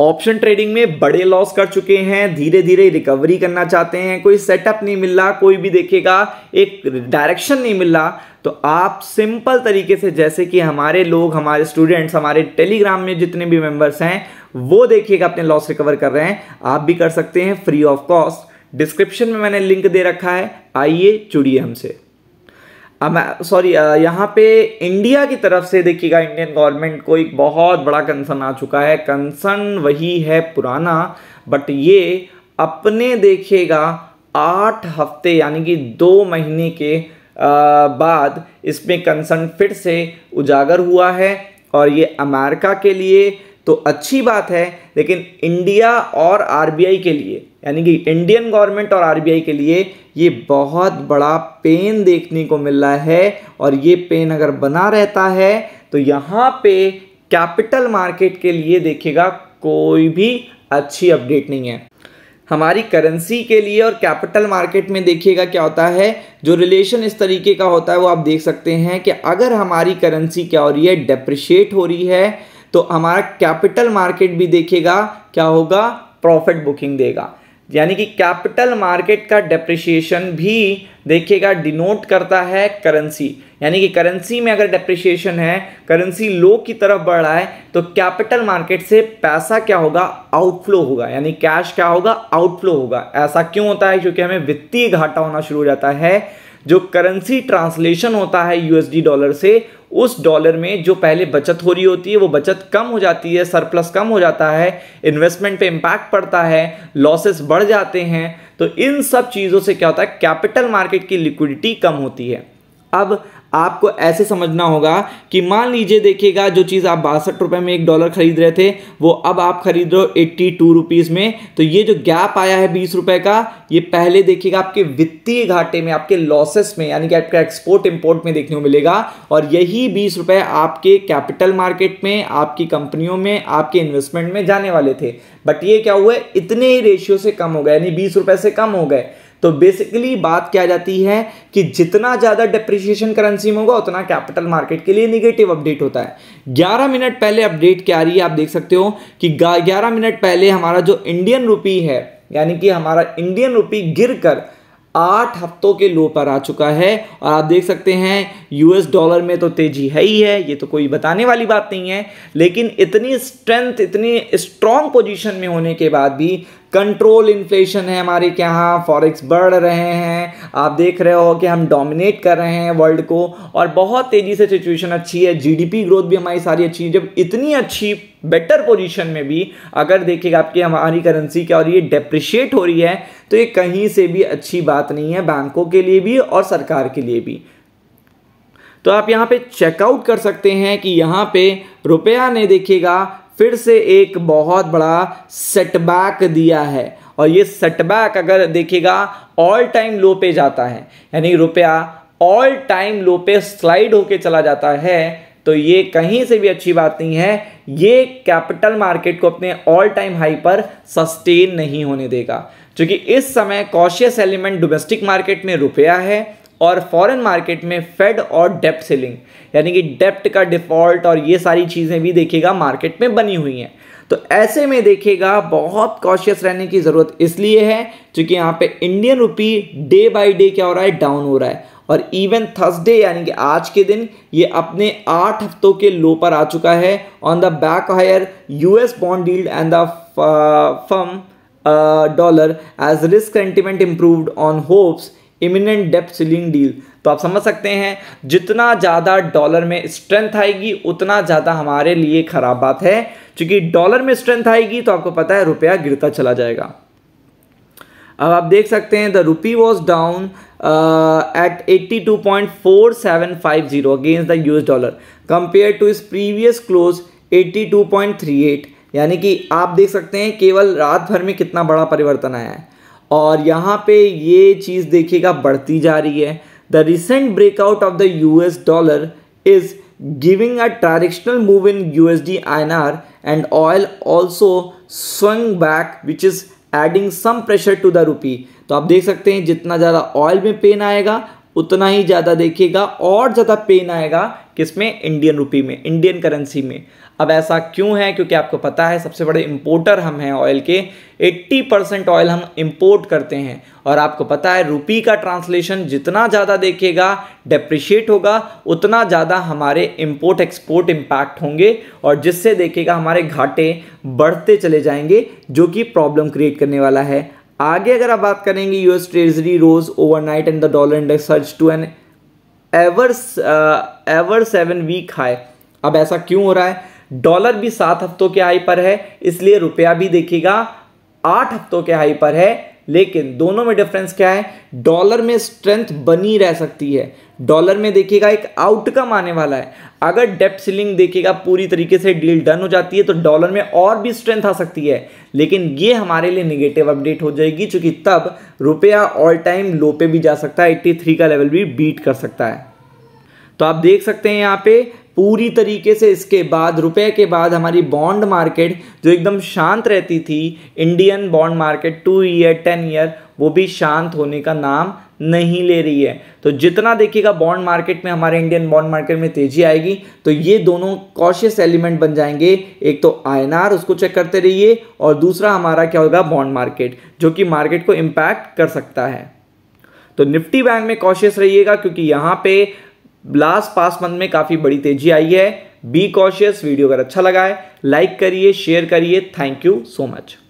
option trading में बड़े loss कर चुके हैं धीरे धीरे रिकवरी करना चाहते हैं कोई सेटअप नहीं मिल रहा कोई भी देखेगा एक डायरेक्शन नहीं मिल रहा तो आप सिंपल तरीके से जैसे कि हमारे लोग हमारे स्टूडेंट्स हमारे टेलीग्राम में जितने भी मेंबर्स हैं वो देखिएगा अपने लॉस रिकवर कर रहे हैं आप भी कर सकते हैं फ्री ऑफ कॉस्ट डिस्क्रिप्शन में मैंने लिंक दे रखा है आइए जुड़िए हमसे सॉरी यहाँ पे इंडिया की तरफ से देखिएगा इंडियन गवर्नमेंट को एक बहुत बड़ा कंसर्न आ चुका है कंसर्न वही है पुराना बट ये अपने देखिएगा आठ हफ्ते यानी कि दो महीने के आ, बाद इसमें कंसर्न फिर से उजागर हुआ है और ये अमेरिका के लिए तो अच्छी बात है लेकिन इंडिया और आरबीआई के लिए यानी कि इंडियन गवर्नमेंट और आरबीआई के लिए ये बहुत बड़ा पेन देखने को मिल रहा है और ये पेन अगर बना रहता है तो यहाँ पे कैपिटल मार्केट के लिए देखिएगा कोई भी अच्छी अपडेट नहीं है हमारी करेंसी के लिए और कैपिटल मार्केट में देखिएगा क्या होता है जो रिलेशन इस तरीके का होता है वो आप देख सकते हैं कि अगर हमारी करेंसी क्या हो रही है डेप्रिशिएट हो रही है तो हमारा कैपिटल मार्केट भी देखेगा क्या होगा प्रॉफिट बुकिंग देगा यानी कि कैपिटल मार्केट का डेप्रिशिएशन भी देखेगा डिनोट करता है करेंसी यानी कि करेंसी में अगर डेप्रिशिएशन है करेंसी लो की तरफ बढ़ रहा है तो कैपिटल मार्केट से पैसा क्या होगा आउटफ्लो होगा यानी कैश क्या होगा आउटफ्लो होगा ऐसा क्यों होता है क्योंकि हमें वित्तीय घाटा होना शुरू हो जाता है जो करेंसी ट्रांसलेशन होता है यूएसडी डॉलर से उस डॉलर में जो पहले बचत हो रही होती है वो बचत कम हो जाती है सरप्लस कम हो जाता है इन्वेस्टमेंट पे इम्पैक्ट पड़ता है लॉसेस बढ़ जाते हैं तो इन सब चीज़ों से क्या होता है कैपिटल मार्केट की लिक्विडिटी कम होती है अब आपको ऐसे समझना होगा कि मान लीजिए देखिएगा जो चीज़ आप बासठ रुपये में एक डॉलर खरीद रहे थे वो अब आप खरीद रहे हो एट्टी टू रुपीज़ में तो ये जो गैप आया है बीस रुपये का ये पहले देखिएगा आपके वित्तीय घाटे में आपके लॉसेस में यानी कि आपका एक्सपोर्ट इम्पोर्ट में देखने को मिलेगा और यही बीस रुपये आपके कैपिटल मार्केट में आपकी कंपनियों में आपके इन्वेस्टमेंट में जाने वाले थे बट ये क्या हुआ इतने ही रेशियो से कम हो गए यानी बीस से कम हो गए तो बेसिकली बात क्या जाती है कि जितना ज़्यादा डिप्रिशिएशन करेंसी में होगा उतना कैपिटल मार्केट के लिए निगेटिव अपडेट होता है 11 मिनट पहले अपडेट क्या आ रही है आप देख सकते हो कि 11 मिनट पहले हमारा जो इंडियन रुपी है यानी कि हमारा इंडियन रुपी गिर कर आठ हफ्तों के लो पर आ चुका है और आप देख सकते हैं यूएस डॉलर में तो तेजी है ही है ये तो कोई बताने वाली बात नहीं है लेकिन इतनी स्ट्रेंथ इतनी स्ट्रांग पोजीशन में होने के बाद भी कंट्रोल इन्फ्लेशन है हमारे के यहाँ फॉरेक्स बढ़ रहे हैं आप देख रहे हो कि हम डोमिनेट कर रहे हैं वर्ल्ड को और बहुत तेज़ी से सिचुएशन अच्छी है जीडीपी ग्रोथ भी हमारी सारी अच्छी है जब इतनी अच्छी बेटर पोजीशन में भी अगर देखिएगा आपकी हमारी करेंसी क्या और ये डेप्रिशिएट हो रही है तो ये कहीं से भी अच्छी बात नहीं है बैंकों के लिए भी और सरकार के लिए भी तो आप यहाँ पे चेकआउट कर सकते हैं कि यहाँ पे रुपया ने देखिएगा फिर से एक बहुत बड़ा सेटबैक दिया है और ये सेटबैक अगर देखिएगा ऑल टाइम लो पे जाता है यानी रुपया ऑल टाइम लो पे स्लाइड होके चला जाता है तो ये कहीं से भी अच्छी बात नहीं है ये कैपिटल मार्केट को अपने ऑल टाइम हाई पर सस्टेन नहीं होने देगा क्योंकि इस समय कॉशियस एलिमेंट डोमेस्टिक मार्केट में रुपया है और फॉरेन मार्केट में फेड और डेप्ट सेलिंग यानी कि डेप्ट का डिफॉल्ट और ये सारी चीज़ें भी देखेगा मार्केट में बनी हुई हैं तो ऐसे में देखेगा बहुत कॉशियस रहने की ज़रूरत इसलिए है क्योंकि यहाँ पे Indian rupee day by day क्या हो रहा है डाउन हो रहा है और इवन थर्सडे यानी कि आज के दिन ये अपने आठ हफ्तों के लो पर आ चुका है on the back higher US bond dealt and the firm dollar as risk sentiment improved on hopes imminent depth ceiling deal तो आप समझ सकते हैं जितना ज़्यादा डॉलर में स्ट्रेंथ आएगी उतना ज़्यादा हमारे लिए ख़राब बात है क्योंकि डॉलर में स्ट्रेंथ आएगी तो आपको पता है रुपया गिरता चला जाएगा अब आप देख सकते हैं the rupee was down at 82.4750 against the US dollar compare to its previous close 82.38 यानी कि आप देख सकते हैं केवल रात भर में कितना बड़ा परिवर्तन आया है और यहाँ पे ये चीज़ देखिएगा बढ़ती जा रही है the recent breakout of the U S dollar is in U S D I N R and oil also swung back which is adding some pressure to the rupee तो आप देख सकते हैं जितना ज़्यादा ऑयल में पेन आएगा उतना ही ज़्यादा देखिएगा और ज़्यादा पेन आएगा किसमें इंडियन रुपी में इंडियन करेंसी में अब ऐसा क्यों है क्योंकि आपको पता है सबसे बड़े इम्पोर्टर हम हैं ऑयल के 80 परसेंट ऑयल हम इम्पोर्ट करते हैं और आपको पता है रुपी का ट्रांसलेशन जितना ज़्यादा देखेगा डेप्रिशिएट होगा उतना ज़्यादा हमारे इम्पोर्ट एक्सपोर्ट इम्पैक्ट होंगे और जिससे देखेगा हमारे घाटे बढ़ते चले जाएंगे जो कि प्रॉब्लम क्रिएट करने वाला है आगे अगर आप बात करेंगे US treasury rose overnight and the dollar index surged to an ever ever seven week high अब ऐसा क्यों हो रहा है डॉलर भी सात हफ्तों के हाई पर है इसलिए रुपया भी देखिएगा आठ हफ्तों के हाई पर है लेकिन दोनों में डिफरेंस क्या है डॉलर में स्ट्रेंथ बनी रह सकती है डॉलर में देखिएगा एक आउटकम आने वाला है अगर डेप सीलिंग देखिएगा पूरी तरीके से डील डन हो जाती है तो डॉलर में और भी स्ट्रेंथ आ सकती है लेकिन ये हमारे लिए निगेटिव अपडेट हो जाएगी क्योंकि तब रुपया ऑल टाइम लो पे भी जा सकता है एट्टी का लेवल भी बीट कर सकता है तो आप देख सकते हैं यहाँ पे पूरी तरीके से इसके बाद रुपए के बाद हमारी बॉन्ड मार्केट जो एकदम शांत रहती थी Indian bond market two year ten year वो भी शांत होने का नाम नहीं ले रही है तो जितना देखिएगा बॉन्ड मार्केट में हमारे इंडियन बॉन्ड मार्केट में तेजी आएगी तो ये दोनों कॉशियस एलिमेंट बन जाएंगे एक तो आई उसको चेक करते रहिए और दूसरा हमारा क्या होगा बॉन्ड मार्केट जो कि मार्केट को इम्पैक्ट कर सकता है तो निफ्टी बैंक में कॉशियस रहिएगा क्योंकि यहाँ पे लास्ट पास मंथ में काफ़ी बड़ी तेजी आई है बी कॉशियस वीडियो अगर अच्छा लगा है लाइक करिए शेयर करिए थैंक यू सो मच